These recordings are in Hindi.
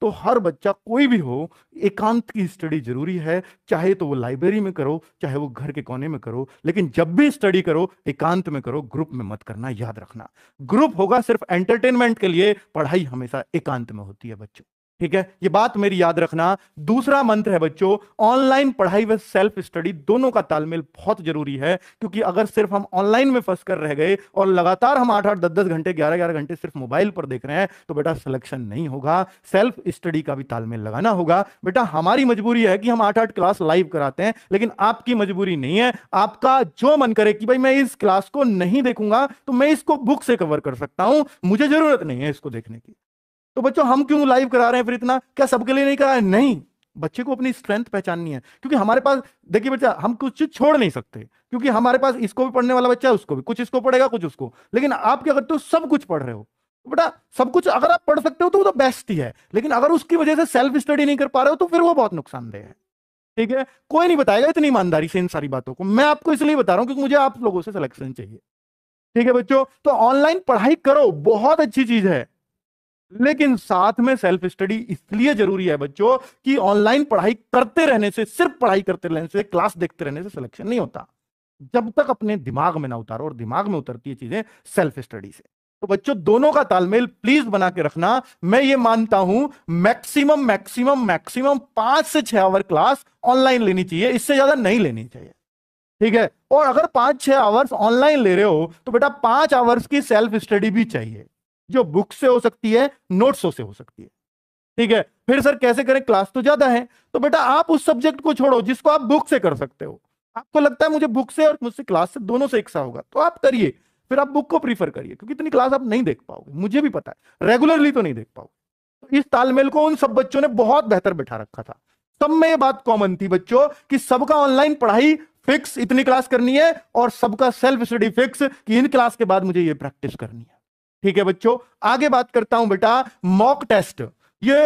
तो हर बच्चा कोई भी हो एकांत की स्टडी जरूरी है चाहे तो वो लाइब्रेरी में करो चाहे वो घर के कोने में करो लेकिन जब भी स्टडी करो एकांत में करो ग्रुप में मत करना याद रखना ग्रुप होगा सिर्फ एंटरटेनमेंट के लिए पढ़ाई हमेशा एकांत में होती है बच्चों ठीक है ये बात मेरी याद रखना दूसरा मंत्र है बच्चों ऑनलाइन पढ़ाई व सेल्फ स्टडी दोनों का तालमेल बहुत जरूरी है क्योंकि अगर सिर्फ हम ऑनलाइन में फंस कर रह गए और लगातार हम आठ आठ दस दस घंटे ग्यारह ग्यारह घंटे सिर्फ मोबाइल पर देख रहे हैं तो बेटा सिलेक्शन नहीं होगा सेल्फ स्टडी का भी तालमेल लगाना होगा बेटा हमारी मजबूरी है कि हम आठ आठ क्लास लाइव कराते हैं लेकिन आपकी मजबूरी नहीं है आपका जो मन करे कि भाई मैं इस क्लास को नहीं देखूंगा तो मैं इसको बुक से कवर कर सकता हूं मुझे जरूरत नहीं है इसको देखने की तो बच्चों हम क्यों लाइव करा रहे हैं फिर इतना क्या सबके लिए नहीं करा नहीं बच्चे को अपनी स्ट्रेंथ पहचाननी है क्योंकि हमारे पास देखिए बच्चा हम कुछ चीज छोड़ नहीं सकते क्योंकि हमारे पास इसको भी पढ़ने वाला बच्चा है उसको भी कुछ इसको पढ़ेगा कुछ उसको लेकिन आप क्या करते हो सब कुछ पढ़ रहे हो तो बेटा सब कुछ अगर आप पढ़ सकते हो तो वो तो बेस्ट ही है लेकिन अगर उसकी वजह से सेल्फ स्टडी नहीं कर पा रहे हो तो फिर वो बहुत नुकसानदेह है ठीक है कोई नहीं बताएगा इतनी ईमानदारी से इन सारी बातों को मैं आपको इसलिए बता रहा हूँ क्योंकि मुझे आप लोगों से सिलेक्शन चाहिए ठीक है बच्चों तो ऑनलाइन पढ़ाई करो बहुत अच्छी चीज है लेकिन साथ में सेल्फ स्टडी इसलिए जरूरी है बच्चों कि ऑनलाइन पढ़ाई करते रहने से सिर्फ पढ़ाई करते रहने से क्लास देखते रहने से सिलेक्शन नहीं होता जब तक अपने दिमाग में ना उतारो और दिमाग में उतरती है चीजें सेल्फ स्टडी से तो बच्चों दोनों का तालमेल प्लीज बना के रखना मैं ये मानता हूं मैक्सिमम मैक्सिमम मैक्सिमम पांच से छह आवर क्लास ऑनलाइन लेनी चाहिए इससे ज्यादा नहीं लेनी चाहिए ठीक है और अगर पांच छह आवर्स ऑनलाइन ले रहे हो तो बेटा पांच आवर्स की सेल्फ स्टडी भी चाहिए जो बुक से हो सकती है नोट्सों से हो सकती है ठीक है फिर सर कैसे करें क्लास तो ज्यादा है तो बेटा आप उस सब्जेक्ट को छोड़ो जिसको आप बुक से कर सकते हो आपको लगता है मुझे बुक से और मुझसे क्लास से दोनों से सा होगा तो आप करिए फिर आप बुक को प्रीफर करिए क्योंकि इतनी क्लास आप नहीं देख पाओगे मुझे भी पता है रेगुलरली तो नहीं देख पाओगे तो इस तालमेल को उन सब बच्चों ने बहुत बेहतर बैठा रखा था सब में ये बात कॉमन थी बच्चों कि सबका ऑनलाइन पढ़ाई फिक्स इतनी क्लास करनी है और सबका सेल्फ स्टडी फिक्स कि इन क्लास के बाद मुझे ये प्रैक्टिस करनी है ठीक है बच्चों आगे बात करता हूं बेटा मॉक टेस्ट ये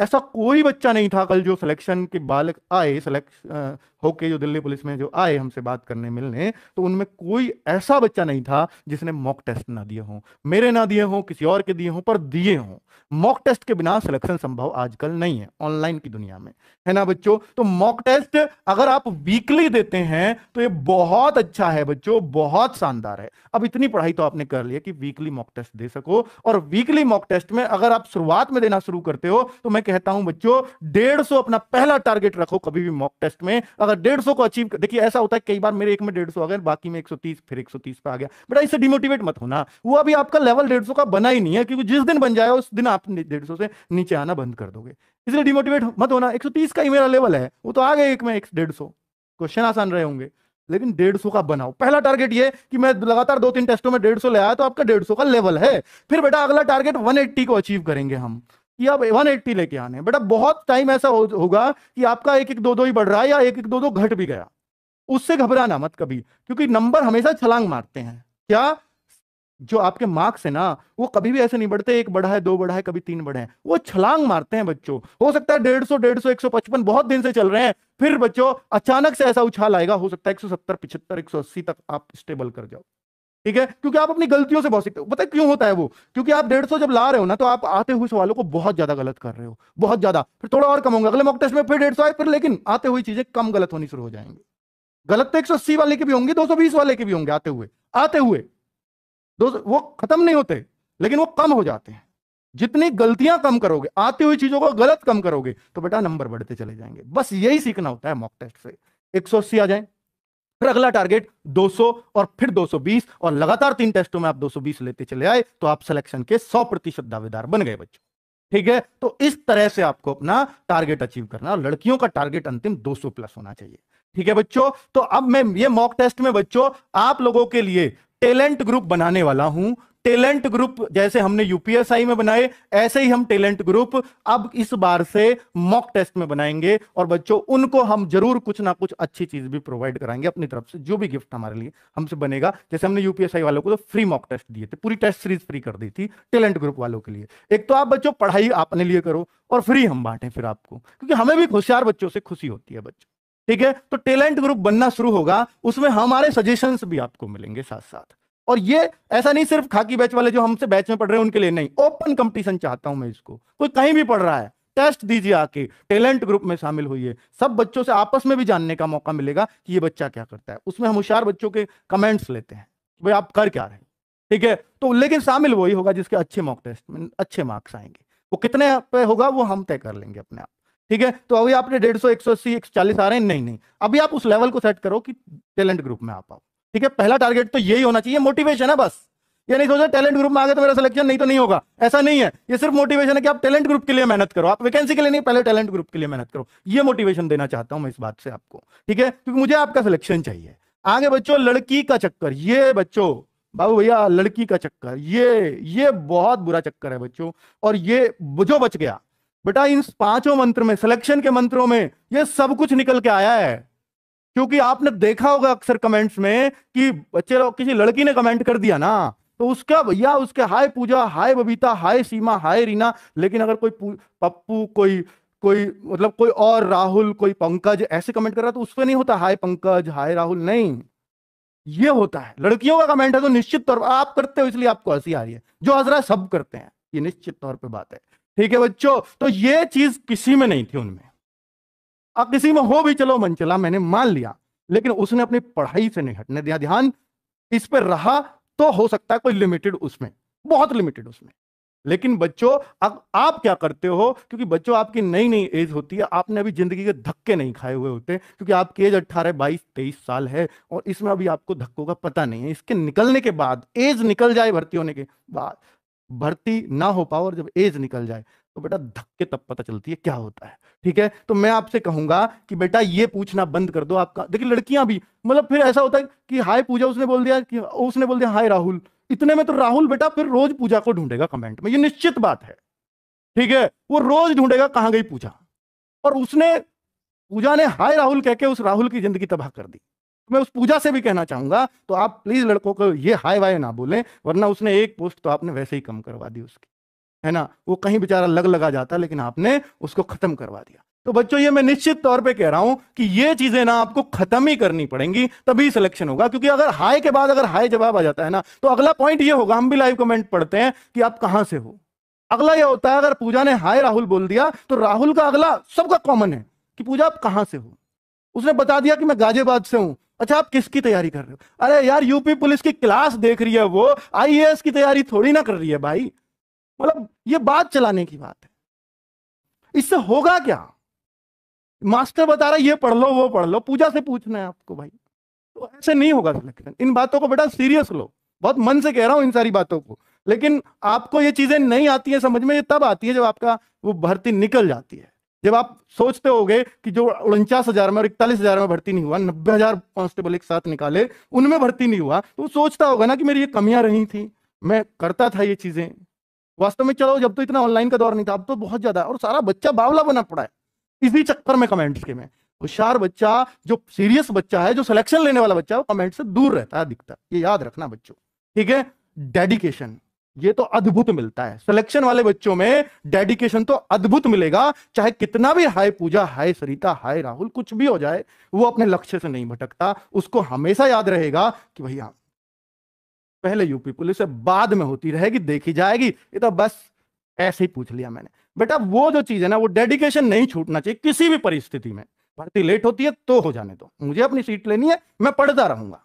ऐसा कोई बच्चा नहीं था कल जो सिलेक्शन के बालक आए सिलेक्शन होके जो दिल्ली पुलिस में जो आए हमसे बात करने मिलने तो उनमें कोई ऐसा बच्चा नहीं था जिसने मॉक टेस्ट ना दिए हों मेरे ना दिए हों किसी और के दिए हों पर दिए हों मॉक टेस्ट के बिना सिलेक्शन संभव आजकल नहीं है ऑनलाइन की दुनिया में है ना बच्चों तो मॉक टेस्ट अगर आप वीकली देते हैं तो ये बहुत अच्छा है बच्चों बहुत शानदार है अब इतनी पढ़ाई तो आपने कर लिया कि वीकली मॉक टेस्ट दे सको और वीकली मॉक टेस्ट में अगर आप शुरुआत में देना शुरू करते हो तो मैं कहता हूं बच्चों डेढ़ सौ अपना पहला टारगेट रखो कभी भी मॉक टेस्ट में अगर डेढ़ सौ को अचीव देखिए ऐसा होता है कई बार मेरे एक में डेढ़ सौ आ गया बाकी में एक सौ तीस फिर एक सौ तीस पर आ गया बेटा इससे डिमोटिवेट मत होना वो अभी आपका लेवल डेढ़ सौ का बना ही नहीं है क्योंकि जिस दिन बन जाए उस दिन आप डेढ़ सौ से नीचे आना बंद कर दोगे इसलिए डिमोटिवेट मत होना एक सौ तीस का ही मेरा लेवल है वो तो आ गए एक में एक डेढ़ सौ क्वेश्चन आसान रहे होंगे लेकिन डेढ़ सौ का बनाओ पहला टारगेट ये कि मैं लगातार दो तीन टेस्टों में डेढ़ सौ ले आया तो आपका डेढ़ सौ का लेवल है फिर बेटा अगला टारगेट 180 को अचीव करेंगे हम कि आप 180 लेके आने बेटा बहुत टाइम ऐसा हो, होगा कि आपका एक एक दो दो ही बढ़ रहा है या एक एक दो दो घट भी गया उससे घबराना मत कभी क्योंकि नंबर हमेशा छलांग मारते हैं क्या जो आपके मार्क्स है ना वो कभी भी ऐसे नहीं बढ़ते एक बढ़ा है दो बढ़ा है कभी तीन बढ़े हैं वो छलांग मारते हैं बच्चों हो सकता है डेढ़ सौ डेढ़ सौ एक सौ पचपन बहुत दिन से चल रहे हैं फिर बच्चों अचानक से ऐसा उछाल आएगा हो सकता है एक सौ सत्तर पिछहत्तर एक सौ अस्सी तक आप स्टेबल कर जाओ ठीक है क्योंकि आप अपनी गलतियों से बहुत सीखते हो पता है क्यों होता है वो क्योंकि आप डेढ़ सौ जब ला रहे हो ना तो आप आते हुए सवालों को बहुत ज्यादा गलत कर रहे हो बहुत ज्यादा फिर थोड़ा और कम होगा अगले मॉक टेस्ट में फिर डेढ़ सौ आए फिर लेकिन आते हुई चीजें कम गलत होनी शुरू हो जाएंगे गलत तो एक सौ अस्सी वाले के भी होंगे दो सौ बीस वाले के भी होंगे आते हुए आते हुए दो वो खत्म नहीं होते लेकिन वो कम हो जाते हैं जितनी गलतियां कम करोगे आती हुई चीजों को गलत कम करोगे तो बेटा नंबर बढ़ते चले जाएंगे बस यही सीखना होता है मॉक टेस्ट से एक सौ अस्सी आ जाए फिर अगला टारगेट 200 और फिर 220 और लगातार तीन टेस्टों में आप 220 लेते चले आए तो आप सिलेक्शन के 100 प्रतिशत दावेदार बन गए बच्चों ठीक है तो इस तरह से आपको अपना टारगेट अचीव करना लड़कियों का टारगेट अंतिम 200 प्लस होना चाहिए ठीक है बच्चों तो अब मैं ये मॉक टेस्ट में बच्चों आप लोगों के लिए टैलेंट ग्रुप बनाने वाला हूं टैलेंट ग्रुप जैसे हमने यूपीएसआई में बनाए ऐसे ही हम टैलेंट ग्रुप अब इस बार से मॉक टेस्ट में बनाएंगे और बच्चों उनको हम जरूर कुछ ना कुछ अच्छी चीज भी प्रोवाइड कराएंगे अपनी तरफ से जो भी गिफ्ट हमारे लिए हमसे बनेगा जैसे हमने यूपीएसआई वालों को तो फ्री मॉक टेस्ट दिए थे पूरी टेस्ट सीरीज फ्री कर दी थी टैलेंट ग्रुप वालों के लिए एक तो आप बच्चों पढ़ाई अपने लिए करो और फ्री हम बांटें फिर आपको क्योंकि हमें भी होशियार बच्चों से खुशी होती है बच्चों ठीक है तो टैलेंट ग्रुप बनना शुरू होगा उसमें हमारे सजेशंस भी आपको मिलेंगे साथ साथ और ये ऐसा नहीं सिर्फ खाकी बैच वाले जो हमसे बैच में पढ़ रहे हैं उनके लिए नहीं ओपन कंपटीशन चाहता हूं मैं इसको कोई कहीं भी पढ़ रहा है टेस्ट दीजिए आके टैलेंट ग्रुप में शामिल होइए सब बच्चों से आपस में भी जानने का मौका मिलेगा कि ये बच्चा क्या करता है उसमें हम होशियार बच्चों के कमेंट्स लेते हैं भाई आप कर क्या रहे ठीक है तो लेकिन शामिल वही होगा जिसके अच्छे मॉक टेस्ट में अच्छे मार्क्स आएंगे वो कितने पे होगा वो हम तय कर लेंगे अपने आप ठीक है तो अभी आपने डेढ़ सौ एक सौ अस्सी एक सौ चालीस आ रहे हैं नहीं नहीं अभी आप उस लेवल को सेट करो कि टैलेंट ग्रुप में आ पाओ ठीक है पहला टारगेट तो यही होना चाहिए मोटिवेशन है बस ये नहीं सोचा टैलेंट ग्रुप में आगे तो मेरा सिलेक्शन नहीं तो नहीं होगा ऐसा नहीं है ये सिर्फ मोटिवेशन है कि आप टैलेंट ग्रुप के लिए मेहनत करो आप वैकेंसी के लिए नहीं पहले टैलेंट ग्रुप के लिए मेहनत करो ये मोटिवेशन देना चाहता हूं मैं इस बात से आपको ठीक है क्योंकि मुझे आपका सिलेक्शन चाहिए आगे बच्चों लड़की का चक्कर ये बच्चों बाबू भैया लड़की का चक्कर ये ये बहुत बुरा चक्कर है बच्चों और ये जो बच गया बेटा इन पांचों मंत्र में सिलेक्शन के मंत्रों में ये सब कुछ निकल के आया है क्योंकि आपने देखा होगा अक्सर कमेंट्स में कि बच्चे किसी लड़की ने कमेंट कर दिया ना तो उसका भैया उसके हाय पूजा हाय बबीता हाय सीमा हाय रीना लेकिन अगर कोई पप्पू कोई कोई मतलब कोई और राहुल कोई पंकज ऐसे कमेंट कर रहा तो उस पर नहीं होता हाय पंकज हाय राहुल नहीं ये होता है लड़कियों का कमेंट है तो निश्चित तौर पर आप करते हो इसलिए आपको हंसी आ रही है जो हंस रहा है सब करते हैं ये निश्चित तौर पर बात है ठीक है बच्चों तो ये चीज किसी में नहीं थी उनमें अब किसी में हो भी चलो मन चला मैंने मान लिया लेकिन उसने अपनी पढ़ाई से नहीं हटने दिया ध्यान इस पर रहा तो हो सकता है कोई लिमिटेड उसमें बहुत लिमिटेड उसमें लेकिन बच्चों अब आप क्या करते हो क्योंकि बच्चों आपकी नई नई एज होती है आपने अभी जिंदगी के धक्के नहीं खाए हुए होते क्योंकि आपकी एज 18, 22, 23 साल है और इसमें अभी आपको धक्कों का पता नहीं है इसके निकलने के बाद एज निकल जाए भर्ती होने के बाद भर्ती ना हो पाओ और जब एज निकल जाए तो बेटा धक्के तब पता चलती है क्या होता है ठीक है तो मैं आपसे कहूंगा कि बेटा ये पूछना बंद कर दो आपका देखिए लड़कियां भी मतलब फिर ऐसा होता है कि हाय पूजा उसने बोल दिया कि उसने बोल दिया हाय राहुल इतने में तो राहुल बेटा फिर रोज पूजा को ढूंढेगा कमेंट में ये निश्चित बात है ठीक है वो रोज ढूंढेगा कहां गई पूजा और उसने पूजा ने हाय राहुल कहकर उस राहुल की जिंदगी तबाह कर दी तो मैं उस पूजा से भी कहना चाहूंगा तो आप प्लीज लड़कों को ये हाय वाय ना बोले वरना उसने एक पोस्ट तो आपने वैसे ही कम करवा दी उसकी है ना वो कहीं बेचारा लग लगा जाता लेकिन आपने उसको खत्म करवा दिया तो बच्चों ये मैं निश्चित तौर पे कह रहा हूं कि ये चीजें ना आपको खत्म ही करनी पड़ेंगी तभी सिलेक्शन होगा क्योंकि अगर हाई के बाद अगर हाई जवाब आ जाता है ना तो अगला पॉइंट ये होगा हम भी लाइव कमेंट पढ़ते हैं कि आप कहां से हो अगला ये होता है अगर पूजा ने हाय राहुल बोल दिया तो राहुल का अगला सबका कॉमन है कि पूजा आप कहां से हो उसने बता दिया कि मैं गाजियाबाद से हूं अच्छा आप किसकी तैयारी कर रहे हो अरे यार यूपी पुलिस की क्लास देख रही है वो आईएएस की तैयारी थोड़ी ना कर रही है भाई मतलब ये बात चलाने की बात है इससे होगा क्या मास्टर बता रहा है ये पढ़ लो वो पढ़ लो पूजा से पूछना है आपको भाई तो ऐसे नहीं होगा सिलेक्शन इन बातों को बेटा सीरियस लो बहुत मन से कह रहा हूं इन सारी बातों को लेकिन आपको ये चीजें नहीं आती है समझ में ये तब आती है जब आपका वो भर्ती निकल जाती है जब आप सोचते हो कि जो उनचास हजार में और इकतालीस हजार में भर्ती नहीं हुआ नब्बे हजार कांस्टेबल एक साथ निकाले उनमें भर्ती नहीं हुआ तो सोचता होगा ना कि मेरी ये कमियां रही थी मैं करता था ये चीजें वास्तव में चलो जब तो इतना ऑनलाइन का दौर नहीं था अब तो बहुत ज्यादा और सारा बच्चा बावला बना पड़ा है इसी चक्कर में कमेंट्स के में होशियार बच्चा जो सीरियस बच्चा है जो सिलेक्शन लेने वाला बच्चा है वो कमेंट से दूर रहता है दिखता ये याद रखना बच्चों ठीक है डेडिकेशन ये तो अद्भुत मिलता है सिलेक्शन वाले बच्चों में डेडिकेशन तो अद्भुत मिलेगा चाहे कितना भी हाय पूजा हाय सरिता हाय राहुल कुछ भी हो जाए वो अपने लक्ष्य से नहीं भटकता उसको हमेशा याद रहेगा कि भैया पहले यूपी पुलिस है बाद में होती रहेगी देखी जाएगी ये तो बस ऐसे ही पूछ लिया मैंने बेटा वो जो चीज है ना वो डेडिकेशन नहीं छूटना चाहिए किसी भी परिस्थिति में भर्ती लेट होती है तो हो जाने दो मुझे अपनी सीट लेनी है मैं पढ़ता रहूंगा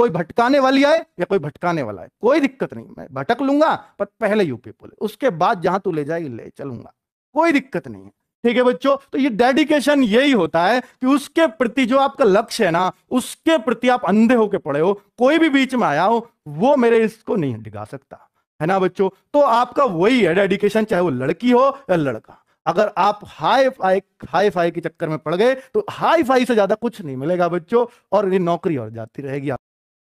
कोई भटकाने वाली आए या कोई भटकाने वाला है कोई दिक्कत नहीं मैं भटक लूंगा पर पहले यूपी पुलिस उसके बाद जहां तू ले जाएगी ले चलूंगा कोई दिक्कत नहीं है ठीक है बच्चों तो ये डेडिकेशन यही होता है कि उसके प्रति जो आपका लक्ष्य है ना उसके प्रति आप अंधे होके पड़े हो कोई भी बीच में आया हो वो मेरे इसको नहीं डिगा सकता है ना बच्चों तो आपका वही है डेडिकेशन चाहे वो लड़की हो या लड़का अगर आप हाई फाई हाई फाई के चक्कर में पड़ गए तो हाई फाई से ज्यादा कुछ नहीं मिलेगा बच्चों और ये नौकरी और जाती रहेगी